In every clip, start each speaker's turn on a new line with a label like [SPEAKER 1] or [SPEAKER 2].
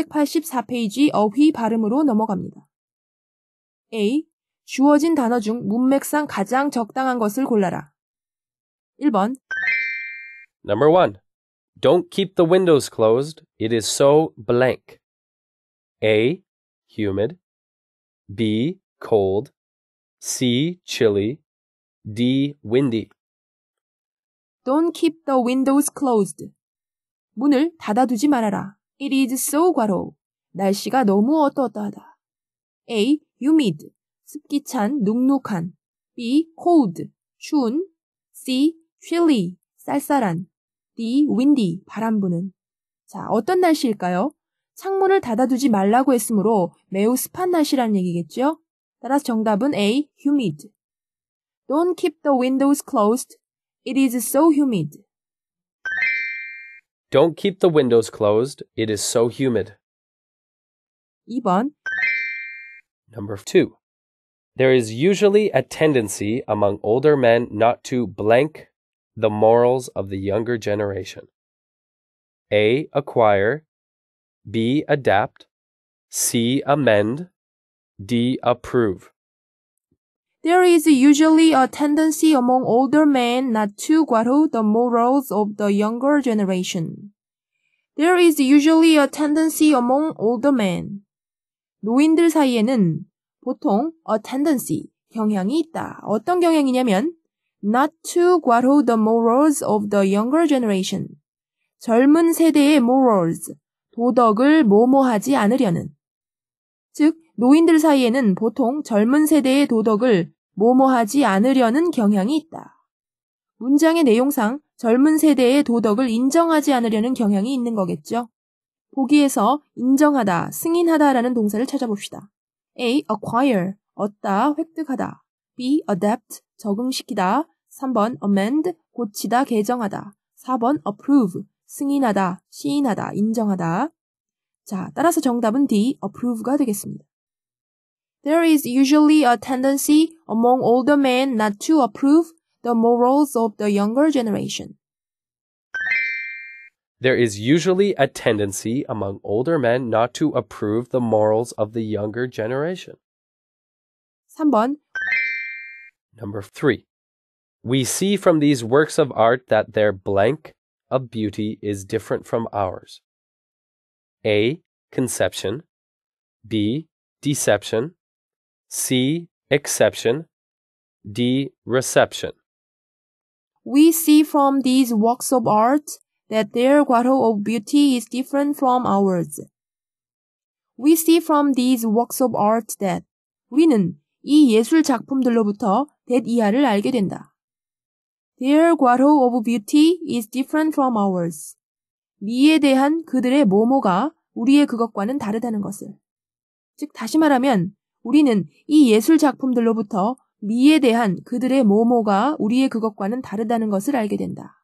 [SPEAKER 1] 484페이지 어휘 발음으로 넘어갑니다. A. 주어진 단어 중 문맥상 가장 적당한 것을 골라라. 1번
[SPEAKER 2] Number 1. Don't keep the windows closed. It is so blank. A. Humid. B. Cold. C. Chilly. D. Windy.
[SPEAKER 1] Don't keep the windows closed. 문을 닫아두지 말아라. It is so 과로. 날씨가 너무 어떠어떠하다. A. humid. 습기 찬, 눅눅한. B. cold. 추운. C. chilly. 쌀쌀한. D. windy. 바람 부는. 자, 어떤 날씨일까요? 창문을 닫아두지 말라고 했으므로 매우 습한 날씨라는 얘기겠죠? 따라서 정답은 A. humid. Don't keep the windows closed. It is so humid.
[SPEAKER 2] Don't keep the windows closed. It is so humid. 2번, Number two. There is usually a tendency among older men not to blank the morals of the younger generation. A. Acquire. B. Adapt. C. Amend. D. Approve.
[SPEAKER 1] There is usually a tendency among older men not to guard the morals of the younger generation. There is usually a tendency among older men. 노인들 사이에는 보통 a tendency, 경향이 있다. 어떤 경향이냐면 not to guard the morals of the younger generation. 젊은 세대의 morals, 도덕을 모모하지 않으려는 즉, 노인들 사이에는 보통 젊은 세대의 도덕을 모모하지 않으려는 경향이 있다. 문장의 내용상 젊은 세대의 도덕을 인정하지 않으려는 경향이 있는 거겠죠. 보기에서 인정하다, 승인하다라는 동사를 찾아봅시다. A. acquire, 얻다, 획득하다. B. adapt, 적응시키다. 3번 amend, 고치다, 개정하다. 4번 approve, 승인하다, 시인하다, 인정하다. 자, 따라서 정답은 D, approve가 되겠습니다. There is usually a tendency among older men not to approve the morals of the younger generation.
[SPEAKER 2] There is usually a tendency among older men not to approve the morals of the younger generation. 3번. Number 3. We see from these works of art that their blank of beauty is different from ours. A. Conception, B. Deception, C. Exception, D. Reception.
[SPEAKER 1] We see from these works of art that their grotto of beauty is different from ours. We see from these works of art that 우리는 이 예술 작품들로부터 대이하를 알게 된다. Their grotto of beauty is different from ours. 미에 대한 그들의 모모가 우리의 그것과는 다르다는 것을. 즉, 다시 말하면 우리는 이 예술 작품들로부터 미에 대한 그들의 모모가 우리의 그것과는 다르다는 것을 알게 된다.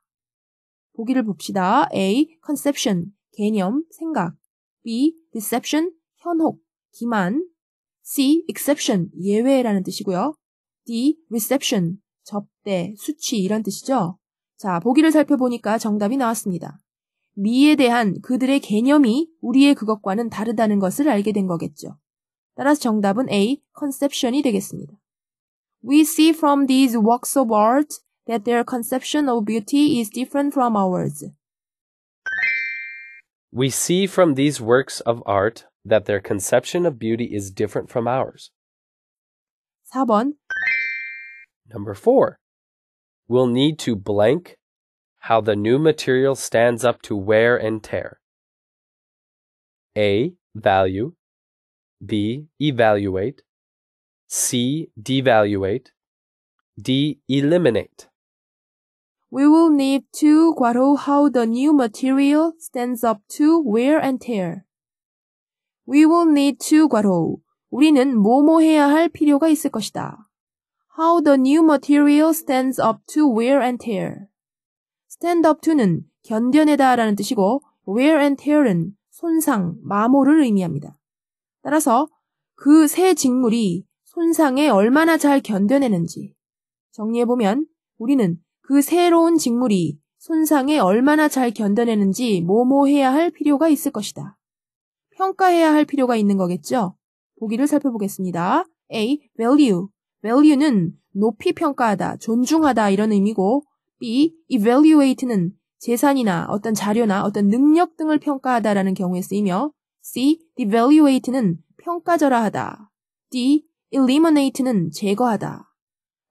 [SPEAKER 1] 보기를 봅시다. A. conception, 개념, 생각. B. deception, 현혹, 기만. C. exception, 예외라는 뜻이고요. D. reception, 접대, 수치 이런 뜻이죠. 자, 보기를 살펴보니까 정답이 나왔습니다. 미에 대한 그들의 개념이 우리의 그것과는 다르다는 것을 알게 된 거겠죠. 따라서 정답은 A. conception이 되겠습니다. We see from these works of art that their conception of beauty is different from ours.
[SPEAKER 2] We see from these works of art that their conception of beauty is different from ours. 4번 Number 4. We'll need to blank how the new material stands up to wear and tear. A. Value. B. Evaluate. C. Devaluate. D. Eliminate.
[SPEAKER 1] We will need to quarrel how the new material stands up to wear and tear. We will need to quarrel. 우리는 뭐뭐 해야 할 필요가 있을 것이다. How the new material stands up to wear and tear. stand up to는 견뎌내다 라는 뜻이고 wear and tear은 손상, 마모를 의미합니다. 따라서 그 새 직물이 손상에 얼마나 잘 견뎌내는지 정리해보면 우리는 그 새로운 직물이 손상에 얼마나 잘 견뎌내는지 모모해야 할 필요가 있을 것이다. 평가해야 할 필요가 있는 거겠죠? 보기를 살펴보겠습니다. A. value. value는 높이 평가하다, 존중하다 이런 의미고 B. evaluate는 재산이나 어떤 자료나 어떤 능력 등을 평가하다라는 경우에 쓰이며 C. devaluate는 평가절하하다. D. eliminate는 제거하다.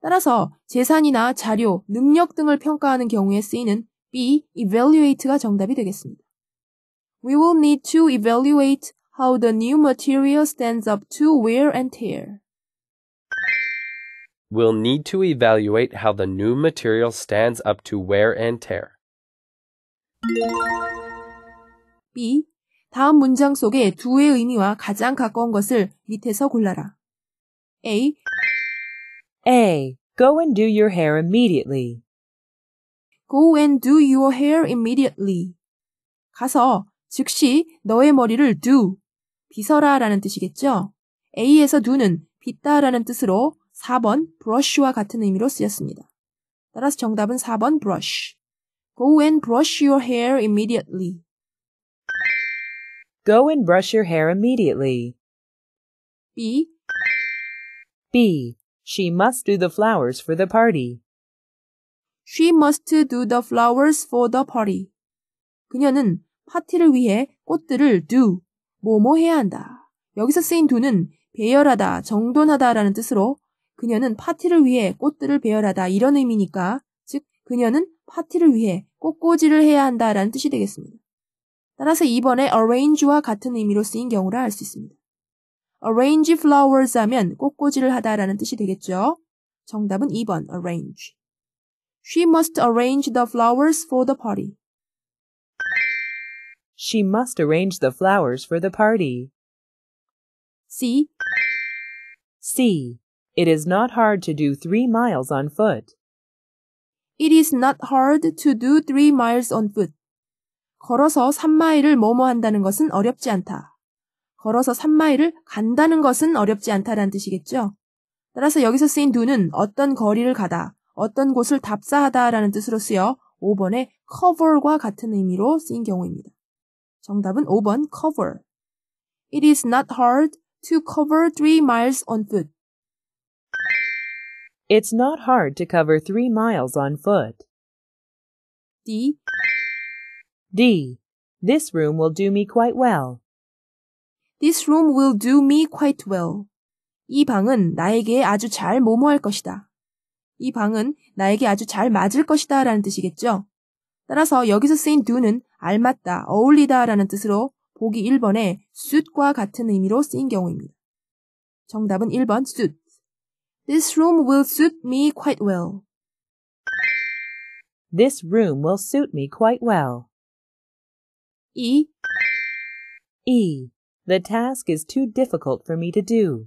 [SPEAKER 1] 따라서 재산이나 자료, 능력 등을 평가하는 경우에 쓰이는 B. evaluate가 정답이 되겠습니다. We will need to evaluate how the new material stands up to wear and tear.
[SPEAKER 2] we will need to evaluate how the new material stands up to wear and tear.
[SPEAKER 1] B. 다음 문장 속의 두의 의미와 가장 가까운 것을 밑에서 골라라. A.
[SPEAKER 3] A. Go and do your hair immediately.
[SPEAKER 1] Go and do your hair immediately. 가서 즉시 너의 머리를 do, 빗어라 라는 뜻이겠죠? A에서 do는 빗다라는 뜻으로 4번 brush와 같은 의미로 쓰였습니다. 따라서 정답은 4번 brush. Go and brush your hair immediately.
[SPEAKER 3] Go and brush your hair immediately. B. B. She must do the flowers for the party.
[SPEAKER 1] She must do the flowers for the party. 그녀는 파티를 위해 꽃들을 do, 뭐뭐 해야 한다. 여기서 쓰인 do는 배열하다, 정돈하다라는 뜻으로 그녀는 파티를 위해 꽃들을 배열하다 이런 의미니까 즉 그녀는 파티를 위해 꽃꽂이를 해야 한다라는 뜻이 되겠습니다. 따라서 이번에 arrange와 같은 의미로 쓰인 경우라 알수 있습니다. arrange flowers 하면 꽃꽂이를 하다라는 뜻이 되겠죠. 정답은 2번 arrange. She must arrange the flowers for the party.
[SPEAKER 3] She must arrange the flowers for the party. C. C. It is not hard to do three miles on foot.
[SPEAKER 1] It is not hard to do three miles on foot. 걸어서 3마일을 뭐뭐 한다는 것은 어렵지 않다. 걸어서 3마일을 간다는 것은 어렵지 않다라는 뜻이겠죠. 따라서 여기서 쓰인 do는 어떤 거리를 가다, 어떤 곳을 답사하다라는 뜻으로 쓰여 5번의 cover과 같은 의미로 쓰인 경우입니다. 정답은 5번 cover. It is not hard to cover three miles on foot.
[SPEAKER 3] It's not hard to cover three miles on foot. D. D. This room will do me quite well.
[SPEAKER 1] This room will do me quite well. 이 방은 나에게 아주 잘 뭐뭐할 것이다. 이 방은 나에게 아주 잘 맞을 것이다 라는 뜻이겠죠. 따라서 여기서 쓰인 do는 알맞다, 어울리다 라는 뜻으로 보기 1번에 suit과 같은 의미로 쓰인 경우입니다. 정답은 1번 suit. This room will suit me quite well.
[SPEAKER 3] This room will suit me quite well. E. E. The task is too difficult for me to do.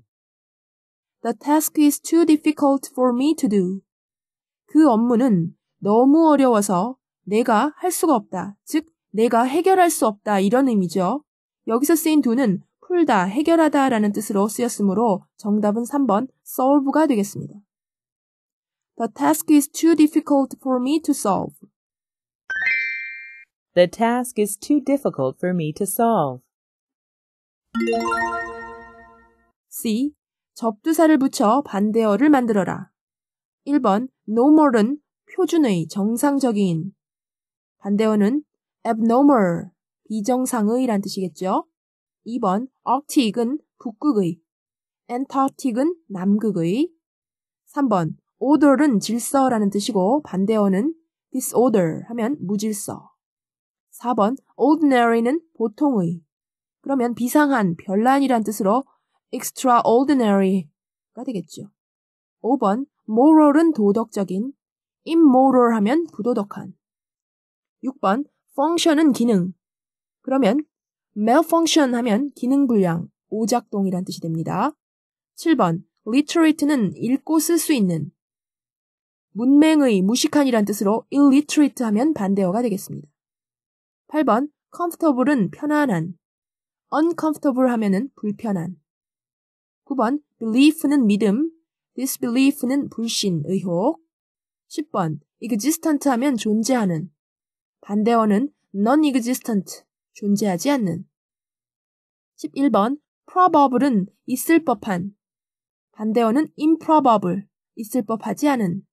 [SPEAKER 1] The task is too difficult for me to do. 그 업무는 너무 어려워서 내가 할 수가 없다. 즉, 내가 해결할 수 없다. 이런 의미죠. 여기서 쓰인 do는 풀다, 해결하다 라는 뜻으로 쓰였으므로 정답은 3번 solve가 되겠습니다. The task is too difficult for me to solve.
[SPEAKER 3] The task is too difficult for me to solve.
[SPEAKER 1] C. 접두사를 붙여 반대어를 만들어라. 1번 normal은 표준의 정상적인 반대어는 abnormal 비정상의란 뜻이겠죠. 2번 Arctic은 북극의, Antarctic은 남극의, 3번 Order은 질서라는 뜻이고 반대어는 disorder 하면 무질서. 4번 ordinary는 보통의. 그러면 비상한, 별난이란 뜻으로 extraordinary가 되겠죠. 5번 moral은 도덕적인, immoral 하면 부도덕한. 6번 function은 기능. 그러면 malfunction 하면 기능 불량, 오작동이란 뜻이 됩니다. 7번 literate는 읽고 쓸 수 있는 문맹의 무식한이란 뜻으로 illiterate 하면 반대어가 되겠습니다. 8번 comfortable은 편안한 uncomfortable 하면은 불편한 9번 belief는 믿음 disbelief는 불신, 의혹 10번 existent 하면 존재하는 반대어는 non-existent 존재하지 않는. 11번 probable은 있을 법한. 반대어는 improbable, 있을 법하지 않은.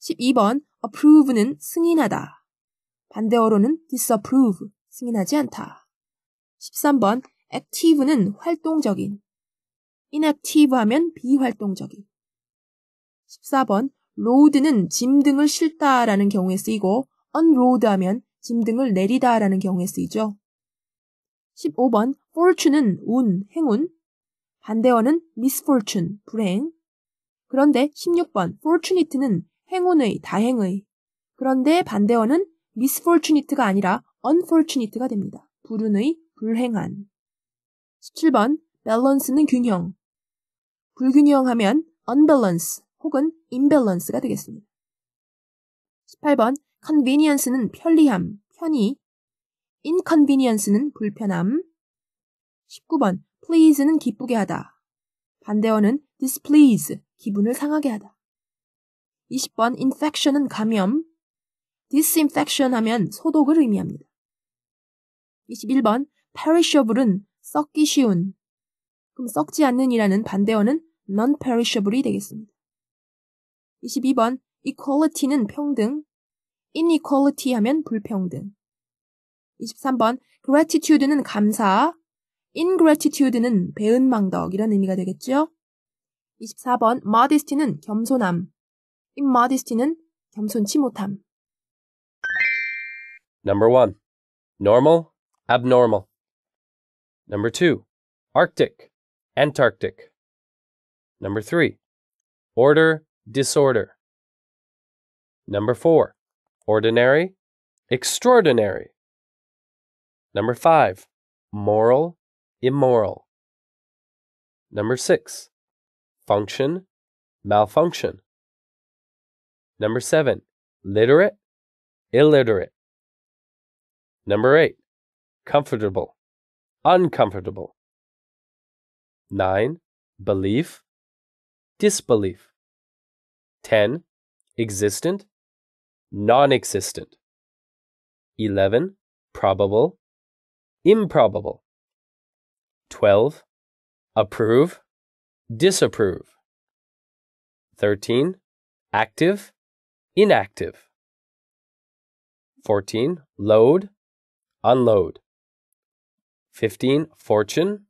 [SPEAKER 1] 12번 approve는 승인하다. 반대어로는 disapprove, 승인하지 않다. 13번 active는 활동적인. inactive 하면 비활동적인. 14번 load는 짐 등을 싣다라는 경우에 쓰이고 unload 하면 짐 등을 내리다라는 경우에 쓰이죠. 15번 fortune은 운, 행운, 반대어는 misfortune, 불행. 그런데 16번 fortunate는 행운의, 다행의. 그런데 반대어는 misfortunate가 아니라 unfortunate가 됩니다. 불운의, 불행한. 17번 balance는 균형. 불균형하면 unbalance 혹은 imbalance가 되겠습니다. 18번 convenience는 편리함, 편의. inconvenience는 불편함. 19번 please는 기쁘게 하다. 반대어는 displease, 기분을 상하게 하다. 20번 infection은 감염. disinfection 하면 소독을 의미합니다. 21번 perishable은 썩기 쉬운. 그럼 썩지 않는이라는 반대어는 non-perishable이 되겠습니다. 22번 equality는 평등, inequality 하면 불평등. 23번 gratitude는 감사, ingratitude는 배은망덕 이런 의미가 되겠죠? 24번 modesty는 겸손함, immodesty는 겸손치 못함.
[SPEAKER 2] Number 1. Normal, abnormal. Number 2. Arctic, Antarctic. Number 3. Order, disorder. Number 4. ordinary, extraordinary. Number five, moral, immoral. Number six, function, malfunction. Number seven, literate, illiterate. Number eight, comfortable, uncomfortable. Nine, belief, disbelief. Ten, existent, non existent. 11. Probable, improbable. 12. Approve, disapprove. 13. Active, inactive. 14. Load, unload. 15. Fortune,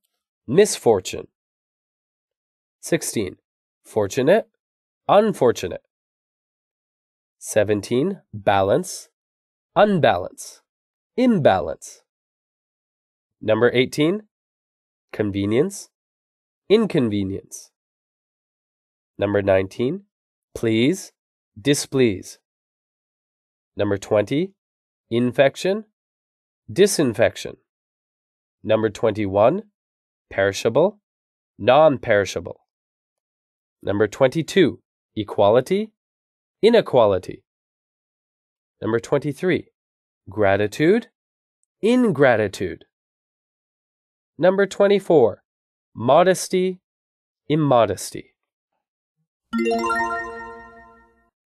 [SPEAKER 2] misfortune. 16. Fortunate, unfortunate. 17. Balance, unbalance, imbalance. Number 18. Convenience, inconvenience. Number 19. Please, displease. Number 20. Infection, disinfection. Number 21. Perishable, non perishable. Number 22. Equality, inequality. Number 23, gratitude, ingratitude. Number 24, modesty, immodesty.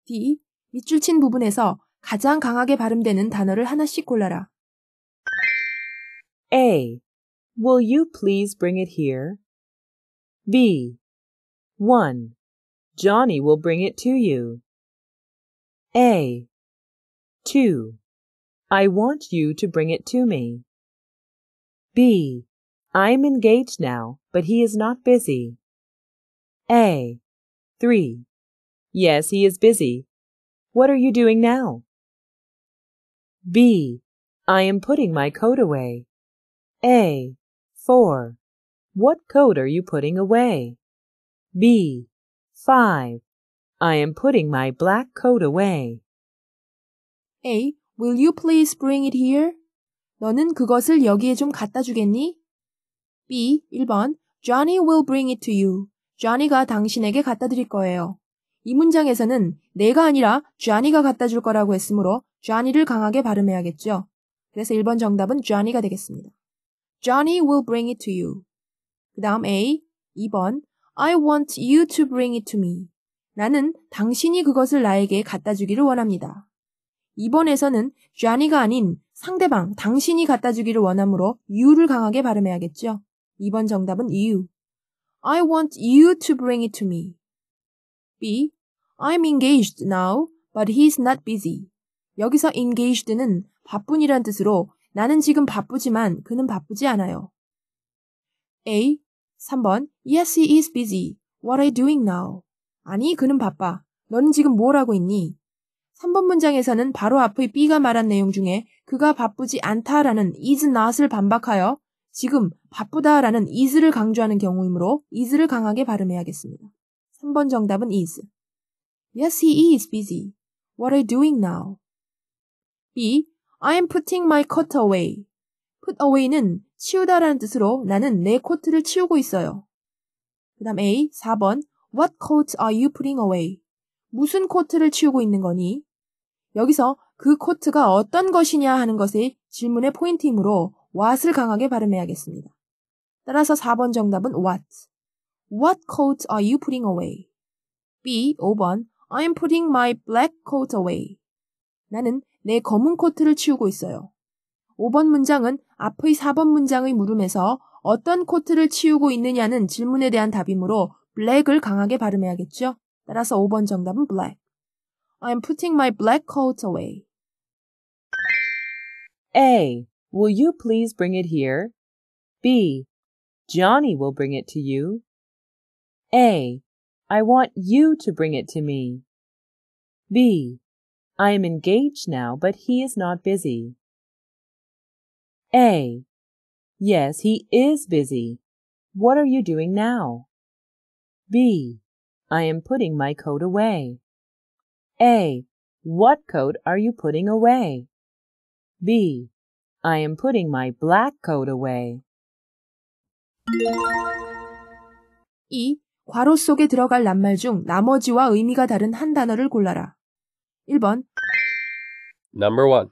[SPEAKER 1] D. 밑줄 친 부분에서 가장 강하게 발음되는 단어를 하나씩 골라라.
[SPEAKER 3] A. Will you please bring it here? B. 1. Johnny will bring it to you. A. 2. I want you to bring it to me. B. I'm engaged now, but he is not busy. A. 3. Yes, he is busy. What are you doing now? B. I am putting my coat away. A. 4. What coat are you putting away? B. 5. I am putting my black coat away.
[SPEAKER 1] A. Will you please bring it here? 너는 그것을 여기에 좀 갖다 주겠니? B. 1번. Johnny will bring it to you. Johnny가 당신에게 갖다 드릴 거예요. 이 문장에서는 내가 아니라 Johnny가 갖다 줄 거라고 했으므로 Johnny를 강하게 발음해야겠죠. 그래서 1번 정답은 Johnny가 되겠습니다. Johnny will bring it to you. 그 다음 A. 2번. I want you to bring it to me. 나는 당신이 그것을 나에게 갖다 주기를 원합니다. 이번에서는 쟈니가 아닌 상대방 당신이 갖다 주기를 원하므로 이유를 강하게 발음해야겠죠. 2번 정답은 이유. I want you to bring it to me. B. I'm engaged now, but he's not busy. 여기서 engaged는 바쁜이란 뜻으로 나는 지금 바쁘지만 그는 바쁘지 않아요. A. 3번 Yes, he is busy. What are you doing now? 아니, 그는 바빠. 너는 지금 뭘 하고 있니? 3번 문장에서는 바로 앞의 B가 말한 내용 중에 그가 바쁘지 않다라는 is not을 반박하여 지금 바쁘다라는 is를 강조하는 경우이므로 is를 강하게 발음해야겠습니다. 3번 정답은 is. Yes, he is busy. What are you doing now? B. I am putting my coat away. put away는 치우다라는 뜻으로 나는 내 코트를 치우고 있어요. 그 다음 A. 4번. What coat are you putting away? 무슨 코트를 치우고 있는 거니? 여기서 그 코트가 어떤 것이냐 하는 것이 질문의 포인트이므로 what을 강하게 발음해야겠습니다. 따라서 4번 정답은 what. What coat are you putting away? B. 5번 I'm putting my black coat away. 나는 내 검은 코트를 치우고 있어요. 5번 문장은 앞의 4번 문장의 물음에서 어떤 코트를 치우고 있느냐는 질문에 대한 답이므로 black을 강하게 발음해야겠죠? 따라서 5번 정답은 black. I'm putting my black coat away.
[SPEAKER 3] A. Will you please bring it here? B. Johnny will bring it to you. A. I want you to bring it to me. B. I am engaged now, but he is not busy. A. Yes, he is busy. What are you doing now? B. I am putting my coat away. A. What coat are you putting away? B. I am putting my black coat away.
[SPEAKER 1] 2. 괄호 속에 들어갈 낱말 중 나머지와 의미가 다른 한 단어를 골라라. 1번
[SPEAKER 2] Number 1.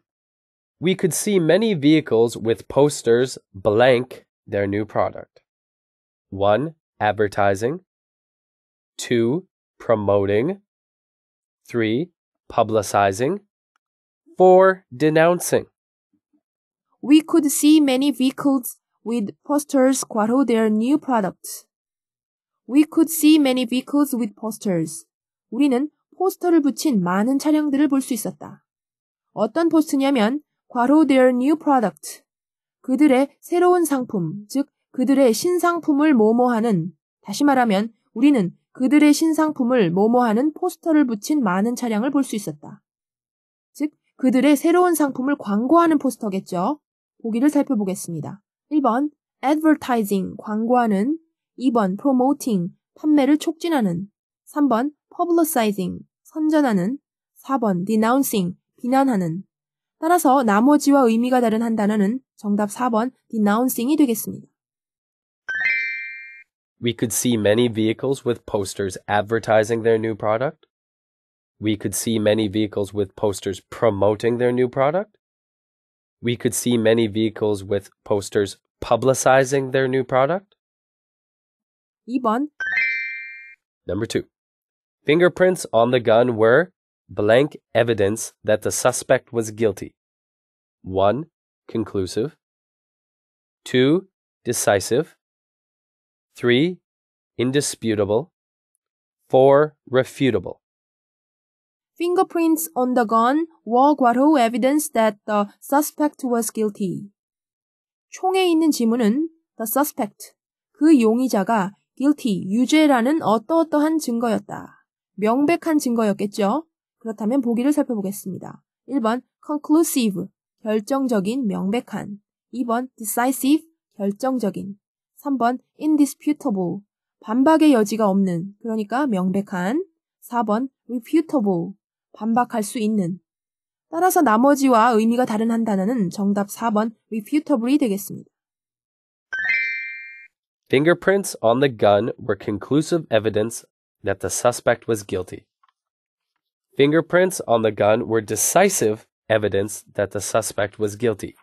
[SPEAKER 2] We could see many vehicles with posters blank their new product. 1. Advertising. 2. Promoting. 3. Publicizing. 4. Denouncing.
[SPEAKER 1] We could see many vehicles with posters quote their new products. We could see many vehicles with posters. 우리는 포스터를 붙인 많은 차량들을 볼 수 있었다. 어떤 포스트냐면 과로 their new product. 그들의 새로운 상품, 즉 그들의 신상품을 모모하는 다시 말하면 우리는 그들의 신상품을 모모하는 포스터를 붙인 많은 차량을 볼 수 있었다. 즉, 그들의 새로운 상품을 광고하는 포스터겠죠. 보기를 살펴보겠습니다. 1번 advertising 광고하는 2번 promoting 판매를 촉진하는 3번 publicizing 선전하는 4번 denouncing 비난하는 따라서 나머지와 의미가 다른 한 단어는 정답 4번 denouncing이 되겠습니다.
[SPEAKER 2] We could see many vehicles with posters advertising their new product. We could see many vehicles with posters promoting their new product. We could see many vehicles with posters publicizing their new product. 2번 Number 2. Fingerprints on the gun were blank evidence that the suspect was guilty. 1. Conclusive. 2. Decisive. 3. Indisputable. 4. Refutable.
[SPEAKER 1] Fingerprints on the gun were 과로 evidence that the suspect was guilty. 총에 있는 지문은 the suspect, 그 용의자가 guilty, 유죄라는 어떠어떠한 증거였다. 명백한 증거였겠죠? 그렇다면 보기를 살펴보겠습니다. 1번 conclusive, 결정적인, 명백한. 2번 decisive, 결정적인. 3번 indisputable 반박의 여지가 없는 그러니까 명백한 4번 refutable 반박할 수 있는 따라서 나머지와 의미가 다른 한 단어는 정답 4번 refutable이 되겠습니다.
[SPEAKER 2] Fingerprints on the gun were conclusive evidence that the suspect was guilty. Fingerprints on the gun were decisive evidence that the suspect was guilty.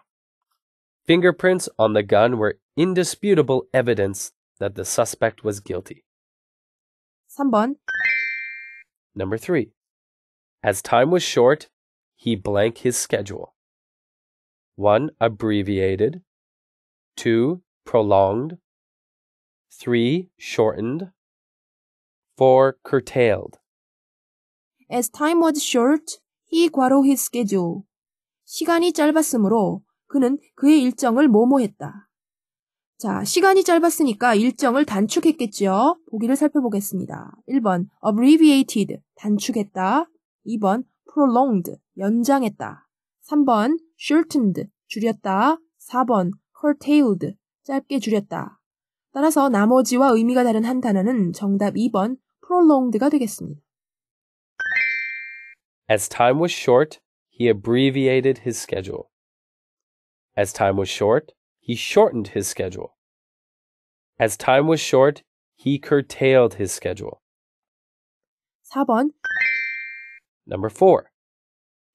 [SPEAKER 2] Fingerprints on the gun were indisputable evidence that the suspect was guilty. 3번 Number 3. As time was short, he blank his schedule. 1. Abbreviated. 2. Prolonged. 3. Shortened. 4. Curtailed.
[SPEAKER 1] As time was short, he 과로 his schedule. 시간이 짧았으므로 그는 그의 일정을 모모했다. 자, 시간이 짧았으니까 일정을 단축했겠지요. 보기를 살펴보겠습니다. 1번 abbreviated 단축했다. 2번 prolonged 연장했다. 3번 shortened 줄였다. 4번 curtailed 짧게 줄였다. 따라서 나머지와 의미가 다른 한 단어는 정답 2번 prolonged가 되겠습니다.
[SPEAKER 2] As time was short, he abbreviated his schedule. As time was short, he shortened his schedule. As time was short, he curtailed his schedule. 4번. Number 4.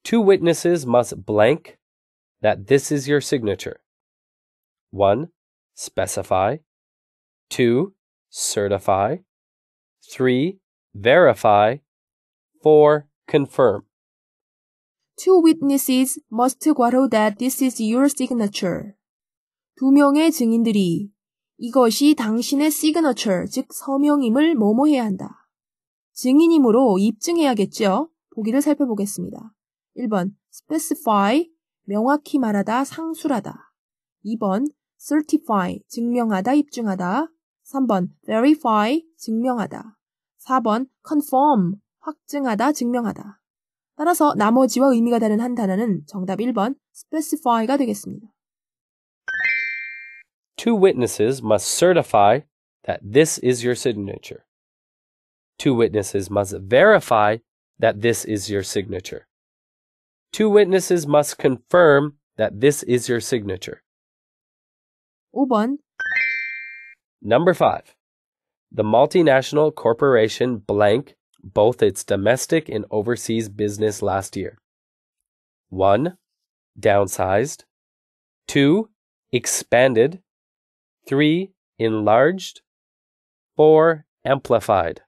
[SPEAKER 2] Two witnesses must blank that this is your signature. 1. Specify. 2. Certify. 3. Verify. 4. Confirm.
[SPEAKER 1] Two witnesses must g u a 괄호 that this is your signature. 두 명의 증인들이 이것이 당신의 signature, 즉 서명임을 뭐뭐 해야 한다. 증인이므로 입증해야겠죠? 보기를 살펴보겠습니다. 1번 specify 명확히 말하다, 상술하다. 2번 certify 증명하다, 입증하다. 3번 verify 증명하다. 4번 confirm 확증하다, 증명하다. 따라서 나머지와 의미가 다른 한 단어는 정답 1번 specify가 되겠습니다.
[SPEAKER 2] Two witnesses must certify that this is your signature. Two witnesses must verify that this is your signature. Two witnesses must confirm that this is your signature. 5번 Number 5. The multinational corporation blank both its domestic and overseas business last year. 1. Downsized. 2. Expanded. 3. Enlarged. 4. Amplified.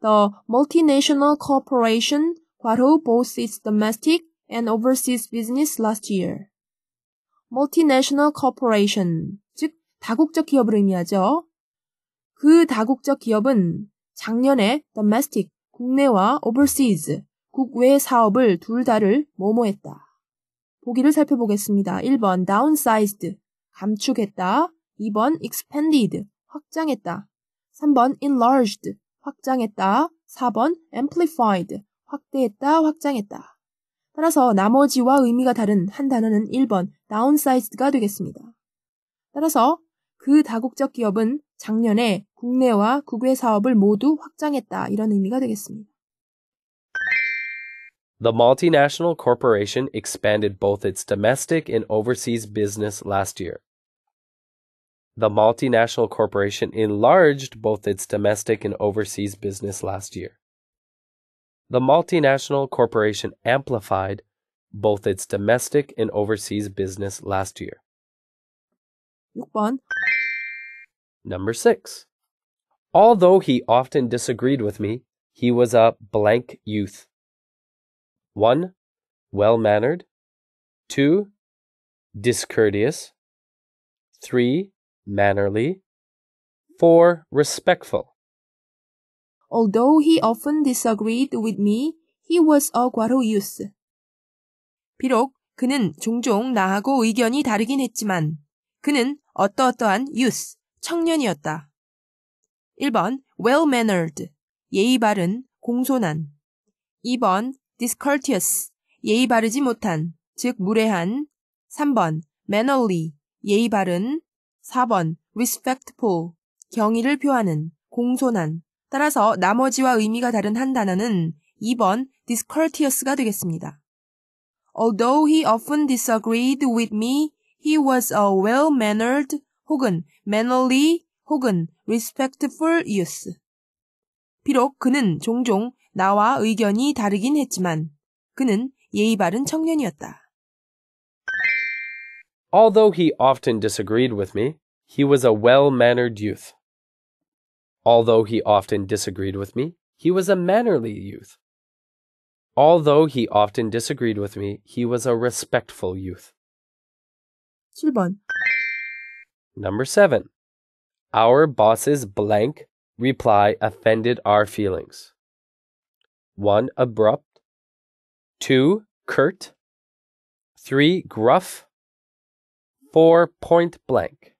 [SPEAKER 1] The multinational corporation quadrupled both its domestic and overseas business last year. multinational corporation, 즉 다국적 기업을 의미하죠. 그 다국적 기업은 작년에 domestic 국내와 overseas 국외 사업을 둘 다를 모모했다 보기를 살펴보겠습니다. 1번 downsized 감축했다. 2번 expanded 확장했다. 3번 enlarged 확장했다. 4번 amplified 확대했다 확장했다. 따라서 나머지와 의미가 다른 한 단어는 1번 downsized가 되겠습니다. 따라서 그 다국적 기업은 작년에 국내와 국외 사업을 모두 확장했다. 이런 의미가 되겠습니다.
[SPEAKER 2] The multinational corporation expanded both its domestic and overseas business last year. The multinational corporation enlarged both its domestic and overseas business last year. The multinational corporation amplified both its domestic and overseas business last year. 6번 Number six, although he often disagreed with me, he was a blank youth. One, well mannered. Two, discourteous. Three, mannerly. Four, respectful.
[SPEAKER 1] Although he often disagreed with me, he was a youth. 비록 그는 종종 나하고 의견이 다르긴 했지만 그는 어떠어떠한 youth. 청년이었다. 1번 well-mannered 예의 바른 공손한 2번 discourteous 예의 바르지 못한 즉 무례한 3번 mannerly 예의 바른 4번 respectful 경의를 표하는 공손한 따라서 나머지와 의미가 다른 한 단어는 2번 discourteous가 되겠습니다. Although he often disagreed with me, he was a well-mannered 혹은 mannerly 혹은 respectful use. 비록 그는 종종 나와 의견이 다르긴 했지만 그는 예의 바른 청년이었다.
[SPEAKER 2] Although he often disagreed with me, he was a well-mannered youth. Although he often disagreed with me, he was a mannerly youth. Although he often disagreed with me, he was a respectful youth. 7번 Number seven, our boss's blank reply offended our feelings. One, abrupt. Two, curt. Three, gruff. Four, point blank.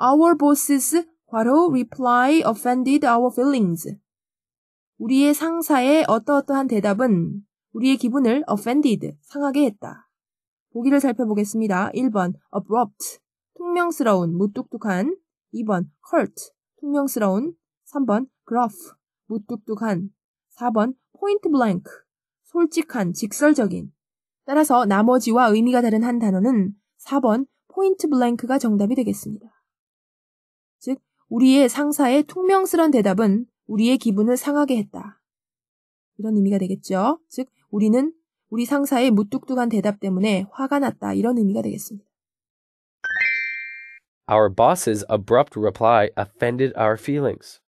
[SPEAKER 1] Our boss's 바로 reply offended our feelings. 우리의 상사의 어떠어떠한 대답은 우리의 기분을 offended, 상하게 했다. 보기를 살펴보겠습니다. 1번 abrupt, 퉁명스러운, 무뚝뚝한. 2번 hurt, 퉁명스러운. 3번 gruff, 무뚝뚝한. 4번 point blank, 솔직한, 직설적인. 따라서 나머지와 의미가 다른 한 단어는 4번 포인트 블랭크가 정답이 되겠습니다. 즉, 우리의 상사의 퉁명스런 대답은 우리의 기분을 상하게 했다. 이런 의미가 되겠죠. 즉, 우리는 우리 상사의 무뚝뚝한 대답 때문에 화가 났다. 이런 의미가 되겠습니다.
[SPEAKER 2] Our boss's abrupt reply offended our feelings.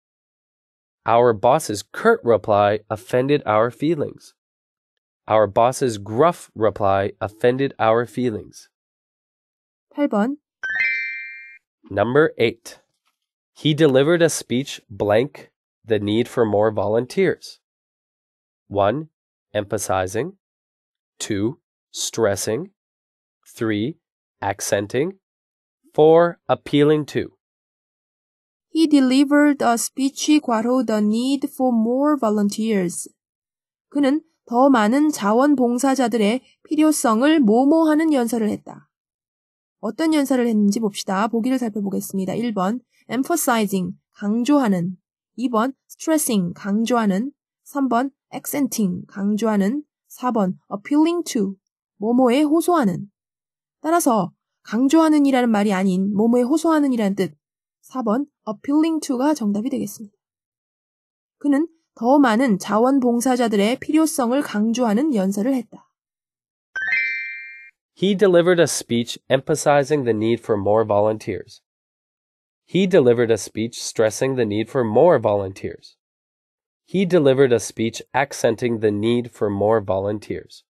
[SPEAKER 2] Our boss's curt reply offended our feelings. Our boss's gruff reply offended our feelings. 8번. Number 8. He delivered a speech blank the need for more volunteers. 1. Emphasizing. 2. Stressing. 3. Accenting. for appealing to.
[SPEAKER 1] He delivered a speech 과로 the need for more volunteers. 그는 더 많은 자원봉사자들의 필요성을 모모하는 연설을 했다. 어떤 연설을 했는지 봅시다. 보기를 살펴보겠습니다. 1번 emphasizing 강조하는 2번 stressing 강조하는 3번 accenting 강조하는 4번 appealing to 모모에 호소하는 따라서 강조하는 이라는 말이 아닌 몸에 호소하는 이란 뜻. 4번 appealing to가 정답이 되겠습니다. 그는 더 많은 자원봉사자들의 필요성을 강조하는 연설을 했다.
[SPEAKER 2] He delivered a speech emphasizing the need for more volunteers. He delivered a speech stressing the need for more volunteers. He delivered a speech accenting the need for more volunteers.